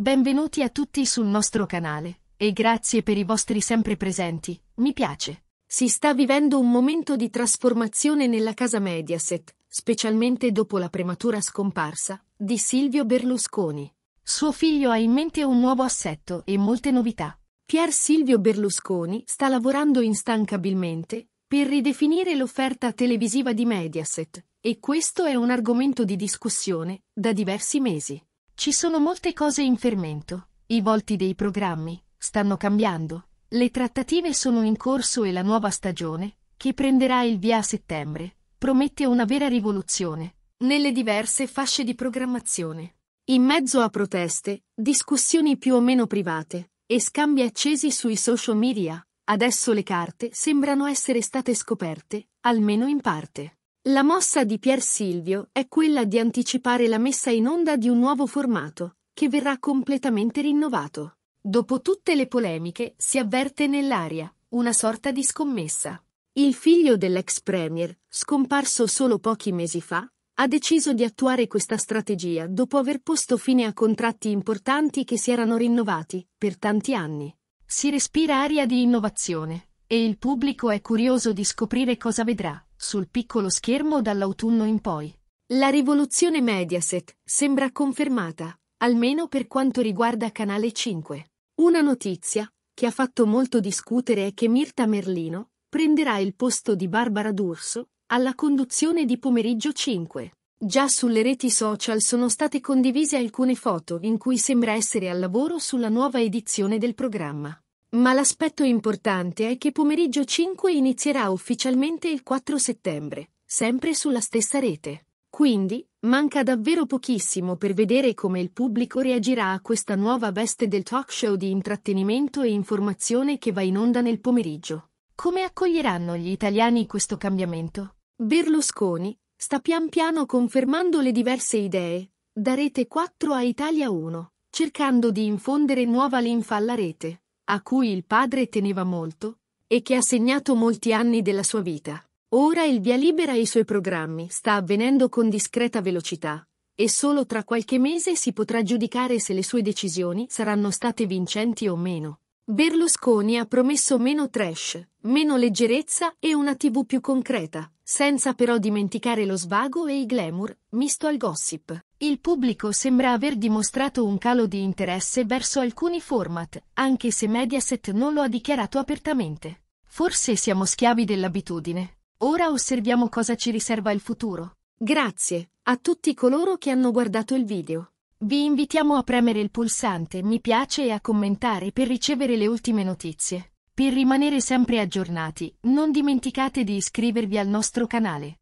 Benvenuti a tutti sul nostro canale e grazie per i vostri sempre presenti, mi piace. Si sta vivendo un momento di trasformazione nella casa Mediaset, specialmente dopo la prematura scomparsa di Silvio Berlusconi. Suo figlio ha in mente un nuovo assetto e molte novità. Pier Silvio Berlusconi sta lavorando instancabilmente per ridefinire l'offerta televisiva di Mediaset, e questo è un argomento di discussione da diversi mesi. Ci sono molte cose in fermento, i volti dei programmi stanno cambiando, le trattative sono in corso e la nuova stagione, che prenderà il via a settembre, promette una vera rivoluzione nelle diverse fasce di programmazione. In mezzo a proteste, discussioni più o meno private e scambi accesi sui social media, adesso le carte sembrano essere state scoperte, almeno in parte. La mossa di Pier Silvio è quella di anticipare la messa in onda di un nuovo formato, che verrà completamente rinnovato. Dopo tutte le polemiche, si avverte nell'aria una sorta di scommessa. Il figlio dell'ex premier, scomparso solo pochi mesi fa, ha deciso di attuare questa strategia dopo aver posto fine a contratti importanti che si erano rinnovati per tanti anni. Si respira aria di innovazione e il pubblico è curioso di scoprire cosa vedrà sul piccolo schermo dall'autunno in poi. La rivoluzione Mediaset sembra confermata, almeno per quanto riguarda Canale 5. Una notizia che ha fatto molto discutere è che Mirta Merlino prenderà il posto di Barbara D'Urso alla conduzione di Pomeriggio 5. Già sulle reti social sono state condivise alcune foto in cui sembra essere al lavoro sulla nuova edizione del programma. Ma l'aspetto importante è che pomeriggio 5 inizierà ufficialmente il 4 settembre, sempre sulla stessa rete. Quindi, manca davvero pochissimo per vedere come il pubblico reagirà a questa nuova veste del talk show di intrattenimento e informazione che va in onda nel pomeriggio. Come accoglieranno gli italiani questo cambiamento? Berlusconi sta pian piano confermando le diverse idee, da Rete 4 a Italia 1, cercando di infondere nuova linfa alla rete a cui il padre teneva molto, e che ha segnato molti anni della sua vita. Ora il via libera ai suoi programmi sta avvenendo con discreta velocità, e solo tra qualche mese si potrà giudicare se le sue decisioni saranno state vincenti o meno. Berlusconi ha promesso meno trash, meno leggerezza e una TV più concreta, senza però dimenticare lo svago e i glamour, misto al gossip. Il pubblico sembra aver dimostrato un calo di interesse verso alcuni format, anche se Mediaset non lo ha dichiarato apertamente. Forse siamo schiavi dell'abitudine. Ora osserviamo cosa ci riserva il futuro. Grazie a tutti coloro che hanno guardato il video. Vi invitiamo a premere il pulsante mi piace e a commentare per ricevere le ultime notizie. Per rimanere sempre aggiornati, non dimenticate di iscrivervi al nostro canale.